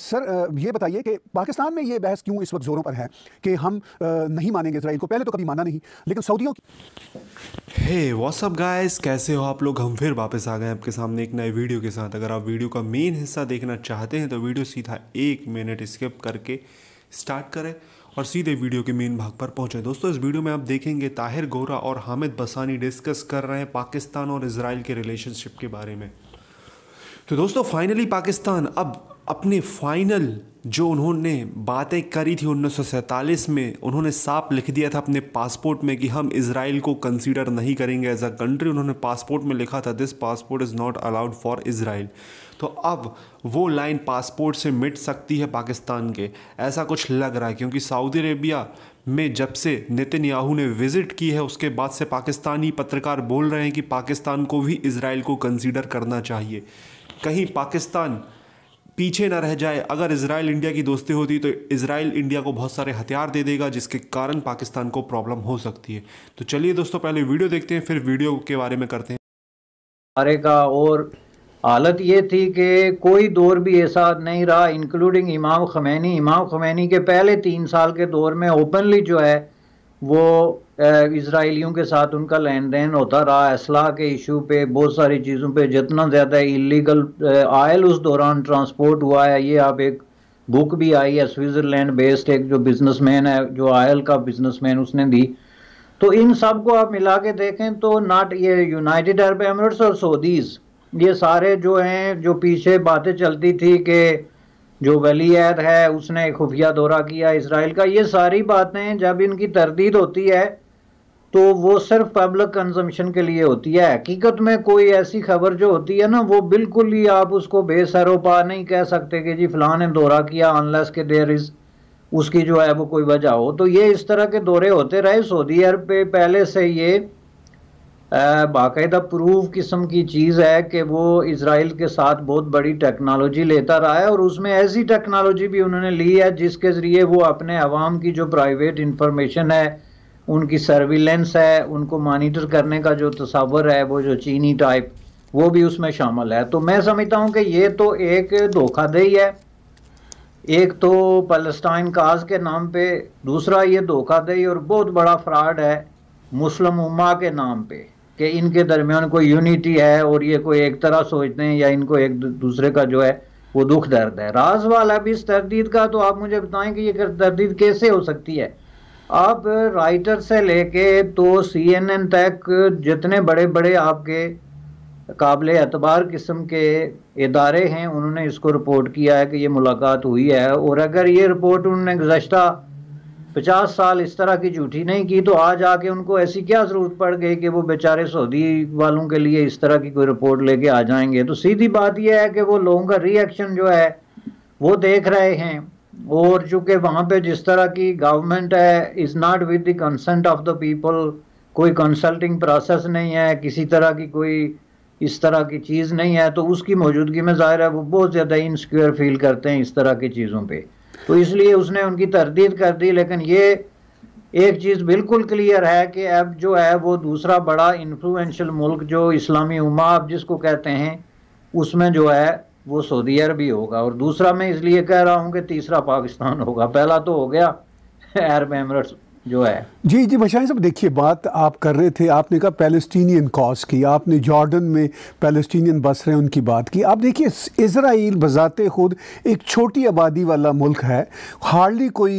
sir ये बताइए कि पाकिस्तान में ये बहस क्यों इस वक्त जोरों पर है कि हम नहीं मानेंगे इसराइल को पहले तो कभी माना नहीं लेकिन सऊदियों हे व्हाट्सअप गाइस कैसे हो आप लोग हम फिर वापस आ गए आपके सामने एक नए वीडियो के साथ अगर आप वीडियो का मेन हिस्सा देखना चाहते हैं तो वीडियो सीधा एक मिनट स्किप करके स्टार्ट करें और सीधे वीडियो के मेन भाग पर पहुंचे दोस्तों इस वीडियो में आप देखेंगे ताहिर गोरा और हामिद बसानी डिस्कस कर रहे हैं पाकिस्तान और इसराइल के रिलेशनशिप के बारे में तो दोस्तों फाइनली पाकिस्तान अब अपने फाइनल जो उन्होंने बातें करी थी उन्नीस में उन्होंने साफ लिख दिया था अपने पासपोर्ट में कि हम इसराइल को कंसीडर नहीं करेंगे एज अ कंट्री उन्होंने पासपोर्ट में लिखा था this passport is not allowed for Israel तो अब वो लाइन पासपोर्ट से मिट सकती है पाकिस्तान के ऐसा कुछ लग रहा है क्योंकि सऊदी अरेबिया में जब से नितिन याहू ने विज़िट की है उसके बाद से पाकिस्तानी पत्रकार बोल रहे हैं कि पाकिस्तान को भी इसराइल को कंसीडर करना चाहिए कहीं पाकिस्तान पीछे ना रह जाए अगर इसराइल इंडिया की दोस्ती होती तो इसराइल इंडिया को बहुत सारे हथियार दे देगा जिसके कारण पाकिस्तान को प्रॉब्लम हो सकती है तो चलिए दोस्तों पहले वीडियो देखते हैं फिर वीडियो के बारे में करते हैं अरे का और हालत ये थी कि कोई दौर भी ऐसा नहीं रहा इंक्लूडिंग इमाम खमैनी इमाम खमैनी के पहले तीन साल के दौर में ओपनली जो है वो इसराइलियों के साथ उनका लेन देन होता रहा असलाह के इशू पे बहुत सारी चीज़ों पे जितना ज़्यादा इलीगल आयल उस दौरान ट्रांसपोर्ट हुआ है ये आप एक बुक भी आई है स्विट्ज़रलैंड बेस्ड एक जो बिजनेसमैन है जो आयल का बिजनेसमैन उसने दी तो इन सब को आप मिला के देखें तो नाट ये यूनाइटेड अरब एमरेट्स और सऊदीज़ ये सारे जो हैं जो पीछे बातें चलती थी कि जो वलीहद है उसने खुफिया दौरा किया इसराइल का ये सारी बातें जब इनकी तरदीद होती है तो वो सिर्फ पब्लिक कंजम्पशन के लिए होती है हकीकत में कोई ऐसी खबर जो होती है ना वो बिल्कुल ही आप उसको बेसरोपा नहीं कह सकते कि जी फलाने ने दौरा किया अनलेस के देर इज़ उसकी जो है वो कोई वजह हो तो ये इस तरह के दौरे होते रहे सऊदी अरब पे पहले से ये बाकायदा प्रूव किस्म की चीज़ है कि वो इसराइल के साथ बहुत बड़ी टेक्नोलॉजी लेता रहा है और उसमें ऐसी टेक्नोलॉजी भी उन्होंने ली है जिसके ज़रिए वो अपने आवाम की जो प्राइवेट इंफॉर्मेशन है उनकी सर्विलेंस है उनको मॉनिटर करने का जो तस्वर है वो जो चीनी टाइप वो भी उसमें शामिल है तो मैं समझता हूँ कि ये तो एक धोखादही है एक तो पलस्टाइन काज के नाम पे दूसरा ये धोखादही और बहुत बड़ा फ्रॉड है मुस्लिम उमा के नाम पे कि इनके दरमियान कोई यूनिटी है और ये कोई एक तरह सोचते हैं या इनको एक दूसरे का जो है वो दुख दर्द है राज वाला भी इस तरदीद का तो आप मुझे बताएं कि ये तरदीद कैसे हो सकती है आप राइटर से लेके तो सी एन एन तक जितने बड़े बड़े आपके काबिल एतबार किस्म के इदारे हैं उन्होंने इसको रिपोर्ट किया है कि ये मुलाकात हुई है और अगर ये रिपोर्ट उन्होंने गुजशत पचास साल इस तरह की झूठी नहीं की तो आज आके उनको ऐसी क्या ज़रूरत पड़ गई कि वो बेचारे सऊदी वालों के लिए इस तरह की कोई रिपोर्ट लेके आ जाएंगे तो सीधी बात यह है कि वो लोगों का रिएक्शन जो है वो देख रहे हैं और चूंकि वहाँ पे जिस तरह की गवर्नमेंट है is not with the consent of the people कोई कंसल्टिंग प्रोसेस नहीं है किसी तरह की कोई इस तरह की चीज़ नहीं है तो उसकी मौजूदगी में ज़ाहिर है वो बहुत ज़्यादा इनसिक्योर फील करते हैं इस तरह की चीज़ों पर तो इसलिए उसने उनकी तरदीद कर दी लेकिन ये एक चीज़ बिल्कुल क्लियर है कि अब जो है वो दूसरा बड़ा इन्फ्लुएंशियल मुल्क जो इस्लामी उमा अब जिसको कहते हैं उसमें जो है वो सऊदी अरब ही होगा और दूसरा मैं इसलिए कह रहा हूँ कि तीसरा पाकिस्तान होगा पहला तो हो गया अरब एमरट्स जो है जी जी भाई साहब देखिए बात आप कर रहे थे आपने कहा पैलेस्टीनियन कॉज की आपने जॉर्डन में पैलेस्टीनियन बस रहे उनकी बात की आप देखिए इसराइल बजाते खुद एक छोटी आबादी वाला मुल्क है हार्डली कोई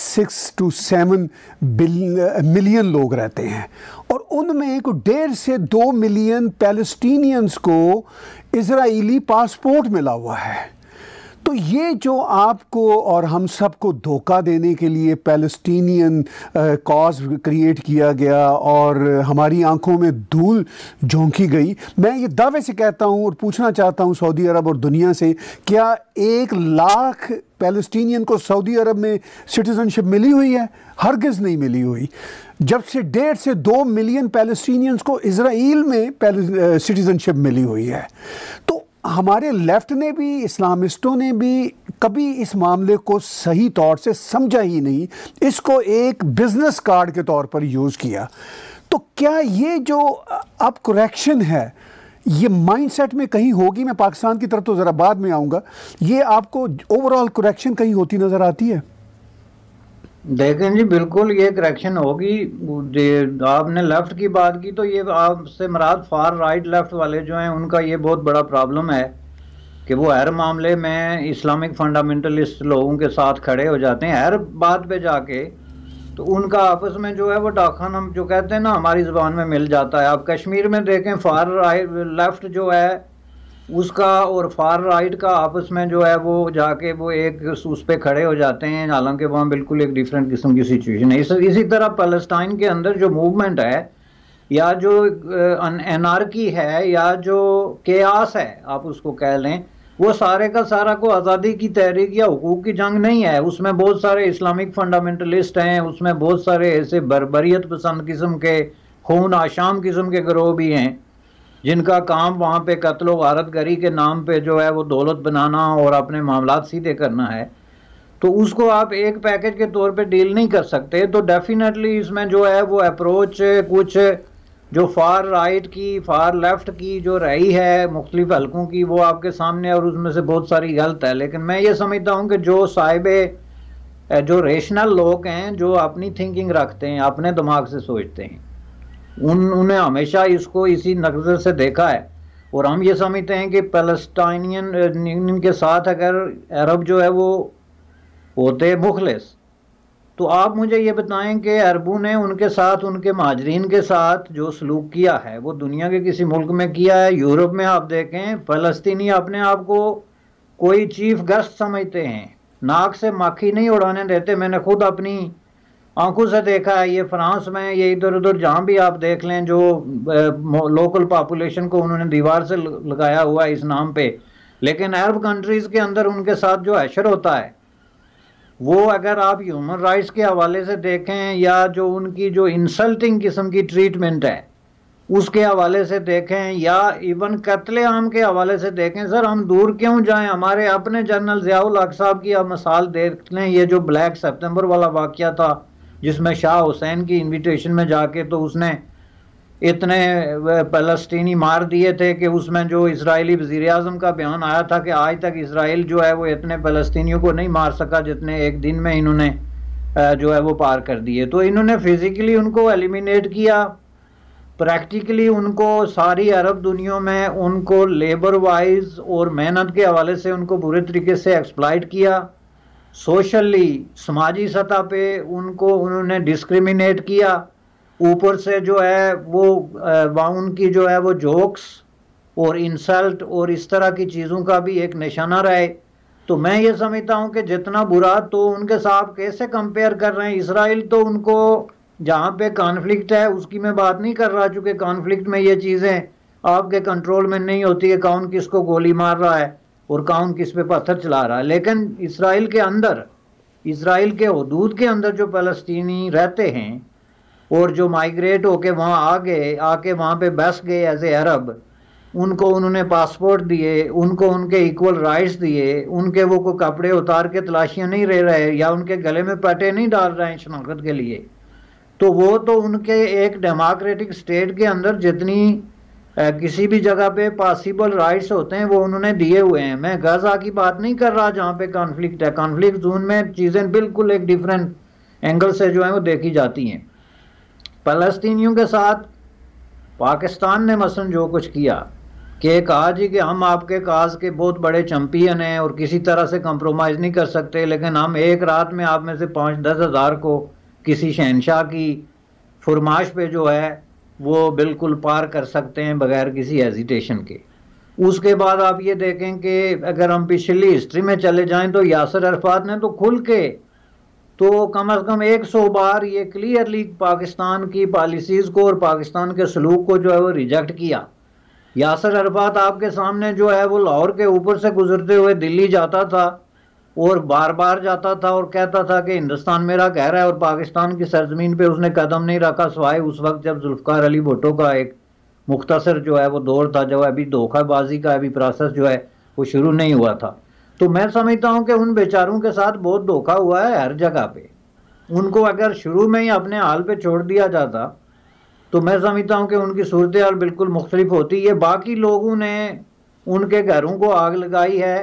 सिक्स टू सेवन मिलियन लोग रहते हैं और उनमें एक डेढ़ से दो मिलियन पैलेस्टीनियंस को इसराइली पासपोर्ट मिला हुआ है तो ये जो आपको और हम सबको धोखा देने के लिए पैलेस्टीनियन कॉज क्रिएट किया गया और हमारी आंखों में धूल झोंकी गई मैं ये दावे से कहता हूँ और पूछना चाहता हूँ सऊदी अरब और दुनिया से क्या एक लाख पैलेस्टीनियन को सऊदी अरब में सिटीज़नशिप मिली हुई है हरगिज़ नहीं मिली हुई जब से डेढ़ से दो मिलियन पैलेस्टीनियंस को इसराइल में सिटीज़नशिप मिली हुई है तो हमारे लेफ्ट ने भी इस्लामिस्टों ने भी कभी इस मामले को सही तौर से समझा ही नहीं इसको एक बिजनेस कार्ड के तौर पर यूज़ किया तो क्या ये जो अब करेक्शन है ये माइंडसेट में कहीं होगी मैं पाकिस्तान की तरफ तो ज़रा बाद में आऊँगा ये आपको ओवरऑल करेक्शन कहीं होती नज़र आती है देखें जी बिल्कुल ये करेक्शन होगी आपने लेफ्ट की बात की तो ये आपसे मराद फार राइट लेफ्ट वाले जो हैं उनका ये बहुत बड़ा प्रॉब्लम है कि वो हर मामले में इस्लामिक फंडामेंटलिस्ट लोगों के साथ खड़े हो जाते हैं हर बात पे जाके तो उनका आपस में जो है वो डाखान हम जो कहते हैं ना हमारी ज़बान में मिल जाता है आप कश्मीर में देखें फार राइट लेफ्ट जो है उसका और फार राइट का आपस में जो है वो जाके वो एक उस पर खड़े हो जाते हैं हालांकि वहाँ बिल्कुल एक डिफरेंट किस्म की सिचुएशन है इस, इसी तरह पैलेस्टाइन के अंदर जो मूवमेंट है या जो की है या जो केयास है आप उसको कह लें वो सारे का सारा को आज़ादी की तहरीक या हकूक की जंग नहीं है उसमें बहुत सारे इस्लामिक फंडामेंटलिस्ट हैं उसमें बहुत सारे ऐसे बरबरीत पसंद किस्म के खून आशाम किस्म के ग्रोह भी हैं जिनका काम वहाँ पे कत्लो वारत गरी के नाम पे जो है वो दौलत बनाना और अपने मामला सीधे करना है तो उसको आप एक पैकेज के तौर पे डील नहीं कर सकते तो डेफिनेटली इसमें जो है वो अप्रोच कुछ जो फार राइट की फार लेफ्ट की जो रही है मुख्तलिफ हल्कों की वो आपके सामने और उसमें से बहुत सारी गलत है लेकिन मैं ये समझता हूँ कि जो साहिब जो रेशनल लोग हैं जो अपनी थिंकिंग रखते हैं अपने दिमाग से सोचते हैं उन उन्हें हमेशा इसको इसी नज़र से देखा है और हम ये समझते हैं कि पैलेस्टाइनियन के साथ अगर अरब जो है वो होते बुखलेस तो आप मुझे ये बताएं कि अरबों ने उनके साथ उनके माजरीन के साथ जो सलूक किया है वो दुनिया के किसी मुल्क में किया है यूरोप में आप देखें फ़लस्तीनी अपने आप को कोई चीफ गेस्ट समझते हैं नाक से माखी नहीं उड़ाने देते मैंने खुद अपनी आंखों से देखा है ये फ्रांस में ये इधर उधर जहाँ भी आप देख लें जो लोकल पॉपुलेशन को उन्होंने दीवार से लगाया हुआ है इस नाम पे लेकिन अरब कंट्रीज़ के अंदर उनके साथ जो अशर होता है वो अगर आप ह्यूमन राइट्स के हवाले से देखें या जो उनकी जो इंसल्टिंग किस्म की ट्रीटमेंट है उसके हवाले से देखें या इवन कत्लेआम के हवाले से देखें सर हम दूर क्यों जाएं हमारे अपने जनरल ज़ियाउल हक साहब की आप मिसाल देख लें ये जो ब्लैक सितंबर वाला वाक़ था जिसमें शाह हुसैन की इनविटेशन में जाके तो उसने इतने फलस्तीनी मार दिए थे कि उसमें जो इसराइली वजीर अजम का बयान आया था कि आज तक इसराइल जो है वो इतने फलस्तियों को नहीं मार सका जितने एक दिन में इन्होंने जो है वो पार कर दिए तो इन्होंने फिज़िकली उनको एलिमिनेट किया प्रैक्टिकली उनको सारी अरब दुनिया में उनको लेबर वाइज और मेहनत के हवाले से उनको बुरे तरीके से एक्सप्लाइट किया सोशली समाजी सतह पे उनको उन्होंने डिस्क्रिमिनेट किया ऊपर से जो है वो वाउन उनकी जो है वो जोक्स और इंसल्ट और इस तरह की चीज़ों का भी एक निशाना रहे तो मैं ये समझता हूँ कि जितना बुरा तो उनके साथ कैसे कंपेयर कर रहे हैं इसराइल तो उनको जहाँ पे कॉन्फ्लिक्ट है उसकी मैं बात नहीं कर रहा चूँकि कॉन्फ्लिक्ट में ये चीज़ें आपके कंट्रोल में नहीं होती है कौन किसको गोली मार रहा है और कौन किस पे पत्थर चला रहा है लेकिन इसराइल के अंदर इसराइल के हदूद के अंदर जो फलस्तनी रहते हैं और जो माइग्रेट होके वहाँ आ गए आके वहाँ पे बस गए एज ए अरब उनको उन्होंने पासपोर्ट दिए उनको उनके इक्वल राइट्स दिए उनके वो को कपड़े उतार के तलाशियाँ नहीं रह रहे या उनके गले में पटे नहीं डाल रहे हैं शनाख्त के लिए तो वो तो उनके एक डेमोक्रेटिक स्टेट के अंदर जितनी किसी भी जगह पे पॉसिबल राइट्स होते हैं वो उन्होंने दिए हुए हैं मैं गजा की बात नहीं कर रहा जहाँ पे कॉन्फ्लिक्ट है कॉन्फ्लिक्ट जोन में चीज़ें बिल्कुल एक डिफरेंट एंगल से जो है वो देखी जाती हैं फलस्तीनियों के साथ पाकिस्तान ने मसन जो कुछ किया कि कहा जी कि हम आपके काज के बहुत बड़े चैम्पियन हैं और किसी तरह से कंप्रोमाइज़ नहीं कर सकते लेकिन हम एक रात में आप में से पाँच दस हज़ार को किसी शहनशाह की फरमाइश पे जो है वो बिल्कुल पार कर सकते हैं बगैर किसी हेजिटेशन के उसके बाद आप ये देखें कि अगर हम पिछली हिस्ट्री में चले जाएं तो यासर अरफात ने तो खुल के तो कम अज़ कम एक सौ बार ये क्लियरली पाकिस्तान की पॉलिसीज़ को और पाकिस्तान के सलूक को जो है वो रिजेक्ट किया यासर अरफात आपके सामने जो है वो लाहौर के ऊपर से गुजरते हुए दिल्ली जाता था और बार बार जाता था और कहता था कि हिंदुस्तान मेरा कह रहा है और पाकिस्तान की सरजमीन पे उसने कदम नहीं रखा सवाए उस वक्त जब जुल्फ़ार अली भुटो का एक मुख्तसर जो है वो दौर था जो अभी धोखाबाजी का अभी प्रोसेस जो है वो शुरू नहीं हुआ था तो मैं समझता हूँ कि उन बेचारों के साथ बहुत धोखा हुआ है हर जगह पे उनको अगर शुरू में ही अपने हाल पे छोड़ दिया जाता तो मैं समझता हूँ कि उनकी सूरत हाल बिल्कुल मुख्तलिफ होती है बाकी लोगों ने उनके घरों को आग लगाई है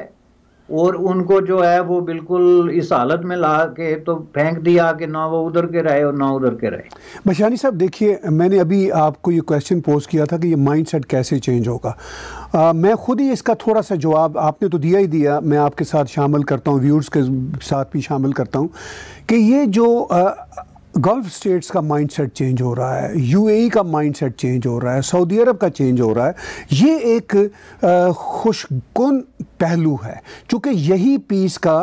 और उनको जो है वो बिल्कुल इस हालत में ला के तो फेंक दिया कि ना वो उधर के रहे और ना उधर के रहे बशानी साहब देखिए मैंने अभी आपको ये क्वेश्चन पोज किया था कि ये माइंडसेट कैसे चेंज होगा आ, मैं खुद ही इसका थोड़ा सा जवाब आपने तो दिया ही दिया मैं आपके साथ शामिल करता हूँ व्यूर्स के साथ भी शामिल करता हूँ कि ये जो आ, गल्फ स्टेट्स का माइंडसेट चेंज हो रहा है यूएई e का माइंडसेट चेंज हो रहा है सऊदी अरब का चेंज हो रहा है ये एक खुशगुन पहलू है क्योंकि यही पीस का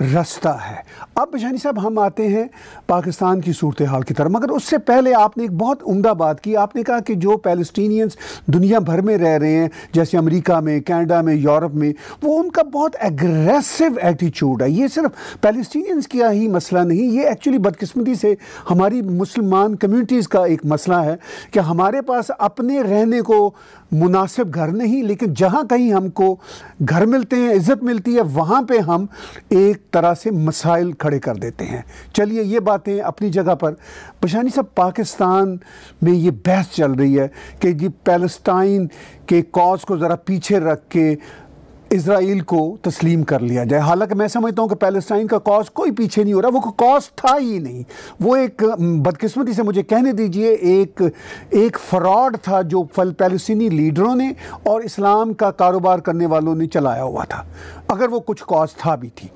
रास्ता है अब जानी साहब हम आते हैं पाकिस्तान की सूरत हाल की तरफ मगर उससे पहले आपने एक बहुत उमदा बात की आपने कहा कि जो पैलस्टीनियंस दुनिया भर में रह रहे हैं जैसे अमेरिका में कनाडा में यूरोप में वो उनका बहुत एग्रेसिव एटीट्यूड है ये सिर्फ पैलस्टीनियंस का ही मसला नहीं ये एक्चुअली बदकिस्मती से हमारी मुसलमान कम्युनिटीज़ का एक मसला है कि हमारे पास अपने रहने को मुनासिब घर नहीं लेकिन जहाँ कहीं हमको घर मिलते हैं इज़्ज़त मिलती है वहाँ पे हम एक तरह से मसाइल खड़े कर देते हैं चलिए ये बातें अपनी जगह पर पशानी साहब पाकिस्तान में ये बहस चल रही है कि जी पैलस्टाइन के कॉज को ज़रा पीछे रख के इसराइल को तस्लीम कर लिया जाए हालांकि मैं समझता हूँ कि पैलेस्टाइन का कॉज कोई पीछे नहीं हो रहा वो कॉज था ही नहीं वो एक बदकिस्मती से मुझे कहने दीजिए एक एक फ्रॉड था जो पैलस्तनी लीडरों ने और इस्लाम का कारोबार करने वालों ने चलाया हुआ था अगर वो कुछ कॉज था भी थी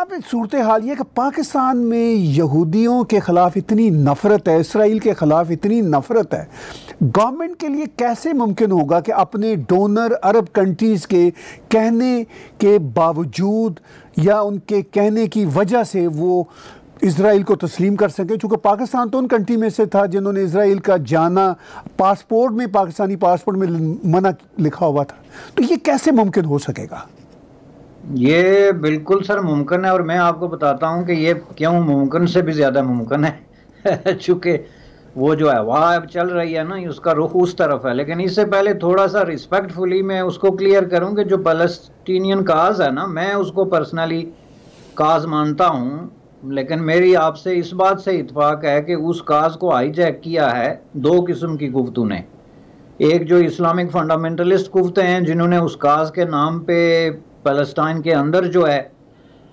अब सूरत हाल ये कि पाकिस्तान में यहूदियों के ख़िलाफ़ इतनी नफ़रत है इसराइल के ख़िलाफ़ इतनी नफ़रत है गवर्नमेंट के लिए कैसे मुमकिन होगा कि अपने डोनर अरब कंट्रीज़ के कहने के बावजूद या उनके कहने की वजह से वो इसराइल को तस्लीम कर सकें चूँकि पाकिस्तान तो उन कंट्री में से था जिन्होंने इसराइल का जाना पासपोर्ट में पाकिस्तानी पासपोर्ट में मना लिखा हुआ था तो ये कैसे मुमकिन हो सकेगा ये बिल्कुल सर मुमकिन है और मैं आपको बताता हूँ कि ये क्यों मुमकिन से भी ज़्यादा मुमकिन है चूँकि वो जो है वहाँ अब चल रही है ना उसका रुख उस तरफ है लेकिन इससे पहले थोड़ा सा रिस्पेक्टफुली मैं उसको क्लियर करूँ कि जो फलस्टीनियन काज है ना मैं उसको पर्सनली काज मानता हूँ लेकिन मेरी आपसे इस बात से इतफाक़ है कि उस काज को हाईजैक किया है दो किस्म की गुफ्तु ने एक जो इस्लामिक फंडामेंटलिस्ट गुफ्ते हैं जिन्होंने उस काज के नाम पे पैलेस्टाइन के अंदर जो है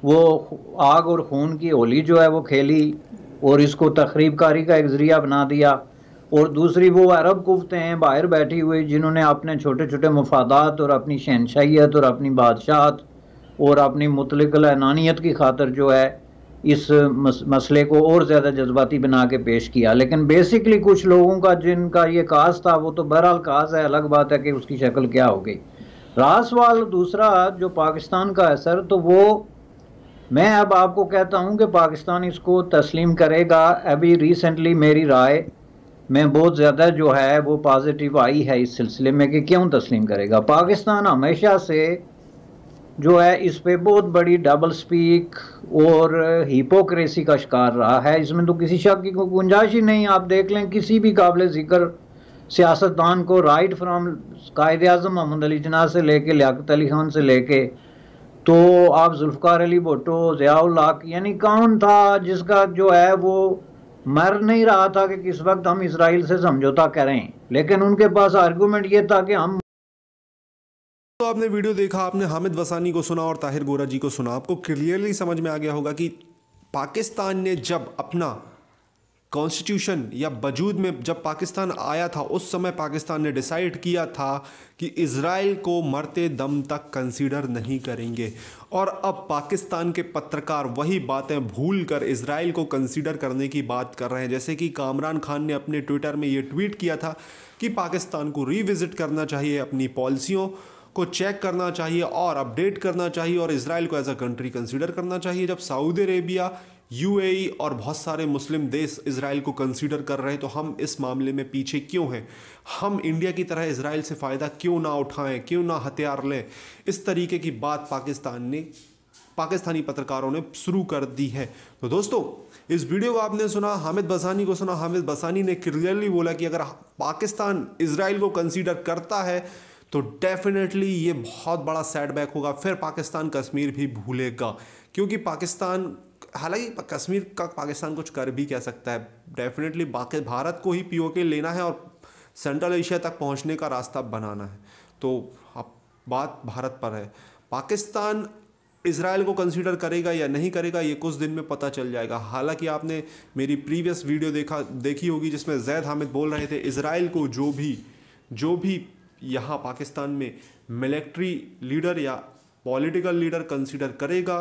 वो आग और खून की होली जो है वो खेली और इसको कारी का एक ज़रिया बना दिया और दूसरी वो अरब कुफ्ते हैं बाहर बैठी हुई जिन्होंने अपने छोटे छोटे मफादात और अपनी शहनशाहत और अपनी बादशाहत और अपनी मुतलक अनानियत की खातर जो है इस मस, मसले को और ज़्यादा जज्बाती बना के पेश किया लेकिन बेसिकली कुछ लोगों का जिनका ये काज था वो तो बहरहाल काज है अलग बात है कि उसकी शक्ल क्या हो गई रास सवाल दूसरा जो पाकिस्तान का असर तो वो मैं अब आपको कहता हूँ कि पाकिस्तान इसको तस्लीम करेगा अभी रिसेंटली मेरी राय में बहुत ज़्यादा जो है वो पॉजिटिव आई है इस सिलसिले में कि क्यों तस्लीम करेगा पाकिस्तान हमेशा से जो है इस पर बहुत बड़ी डबल स्पीक और हिपोक्रेसी का शिकार रहा है इसमें तो किसी शक की गुंजाइश ही नहीं आप देख लें किसी भी काबिल ज़िक्र सियासतदान को राइट फ्राम कायद अजम मोहम्मद अली जना से लेके लियात अली खान से लेके तो आप जुल्फकार अली भुट्टो जयाउल्लाक यानी कौन था जिसका जो है वो मर नहीं रहा था कि किस वक्त हम इसराइल से समझौता करें लेकिन उनके पास आर्गूमेंट ये था कि हम तो आपने वीडियो देखा आपने हामिद वसानी को सुना और ताहिर गोरा जी को सुना आपको क्लियरली समझ में आ गया होगा कि पाकिस्तान ने जब अपना कॉन्स्टिट्यूशन या वजूद में जब पाकिस्तान आया था उस समय पाकिस्तान ने डिसाइड किया था कि इसराइल को मरते दम तक कंसीडर नहीं करेंगे और अब पाकिस्तान के पत्रकार वही बातें भूल कर इसराइल को कंसीडर करने की बात कर रहे हैं जैसे कि कामरान खान ने अपने ट्विटर में ये ट्वीट किया था कि पाकिस्तान को रिविज़िट करना चाहिए अपनी पॉलिसियों को चेक करना चाहिए और अपडेट करना चाहिए और इसराइल को एज अ कंट्री कंसीडर करना चाहिए जब सऊदी अरेबिया यूएई और बहुत सारे मुस्लिम देश इसराइल को कंसीडर कर रहे हैं तो हम इस मामले में पीछे क्यों हैं हम इंडिया की तरह इसराइल से फ़ायदा क्यों ना उठाएं क्यों ना हथियार लें इस तरीके की बात पाकिस्तान ने पाकिस्तानी पत्रकारों ने शुरू कर दी है तो दोस्तों इस वीडियो को आपने सुना हामिद बसानी को सुना हामिद बसानी ने क्लियरली बोला कि अगर पाकिस्तान इसराइल को कंसीडर करता है तो डेफिनेटली ये बहुत बड़ा सेटबैक होगा फिर पाकिस्तान कश्मीर भी भूलेगा क्योंकि पाकिस्तान हालांकि कश्मीर का पाकिस्तान कुछ कर भी कह सकता है डेफिनेटली बाकी भारत को ही पी के लेना है और सेंट्रल एशिया तक पहुंचने का रास्ता बनाना है तो अब बात भारत पर है पाकिस्तान इसराइल को कंसीडर करेगा या नहीं करेगा ये कुछ दिन में पता चल जाएगा हालांकि आपने मेरी प्रीवियस वीडियो देखा देखी होगी जिसमें जैद हामिद बोल रहे थे इसराइल को जो भी जो भी यहाँ पाकिस्तान में मिलिट्री लीडर या पॉलिटिकल लीडर कंसीडर करेगा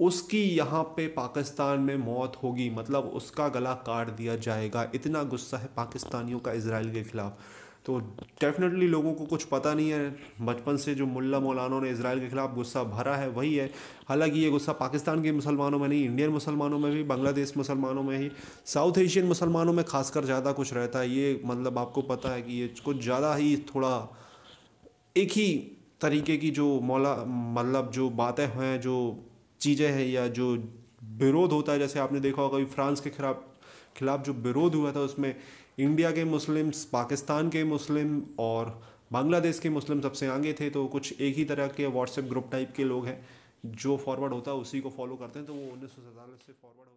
उसकी यहाँ पे पाकिस्तान में मौत होगी मतलब उसका गला काट दिया जाएगा इतना गुस्सा है पाकिस्तानियों का इसराइल के ख़िलाफ़ तो डेफिनेटली लोगों को कुछ पता नहीं है बचपन से जो मुल्ला मौलानों ने इसराइल के ख़िलाफ़ गुस्सा भरा है वही है हालांकि ये गुस्सा पाकिस्तान के मुसलमानों में नहीं इंडियन मुसलमानों में भी बांग्लादेश मुसलमानों में ही साउथ एशियन मुसलमानों में खासकर ज़्यादा कुछ रहता है ये मतलब आपको पता है कि ये कुछ ज़्यादा ही थोड़ा एक ही तरीके की जो मौला मतलब जो बातें हैं जो चीज़ें हैं या जो विरोध होता है जैसे आपने देखा होगा फ्रांस के खिलाफ खिलाफ जो विरोध हुआ था उसमें इंडिया के मुस्लिम्स पाकिस्तान के मुस्लिम और बांग्लादेश के मुस्लिम सबसे आगे थे तो कुछ एक ही तरह के व्हाट्सएप ग्रुप टाइप के लोग हैं जो फॉरवर्ड होता है उसी को फॉलो करते हैं तो वो उन्नीस सौ सैंतालीस से फॉरवर्ड